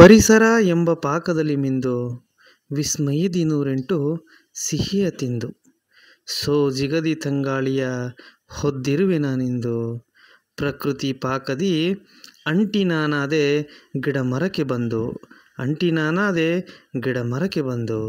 ಪರಿಸರ ಎಂಬ ಪಾಕದಲ್ಲಿ ಮಿಂದು ವಿಸ್ಮಯದಿ ನೂರೆಂಟು ಸಿಹಿಯ ತಿಂದು ಸೋ ಜಿಗದಿ ತಂಗಾಳಿಯ ಹೊದ್ದಿರುವೆ ನಾನಿಂದು ಪ್ರಕೃತಿ ಪಾಕದಿ ಅಂಟಿ ನಾನಾದೆ ಗಿಡ ಮರಕ್ಕೆ ಬಂದು ಅಂಟಿ ನಾನಾದೆ ಗಿಡ ಮರಕ್ಕೆ ಬಂದು